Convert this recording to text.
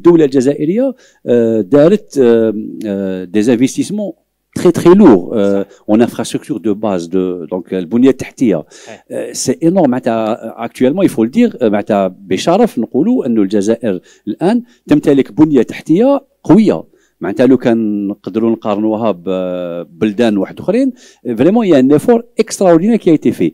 الدولة الجزائرية آه، دارت دي آه، آه، investissements تخي تخي lourds اون infrastructure دو باز دونك البنية التحتية سي انورم معناتها اكتويلمون يفو لدير معناتها بشرف نقولوا انه الجزائر الان تمتلك بنية تحتية قوية معناتها لو كان نقدروا نقارنوها ببلدان واحد اخرين فريمون يا ان افور اكسترا اوردينير كي ايتي في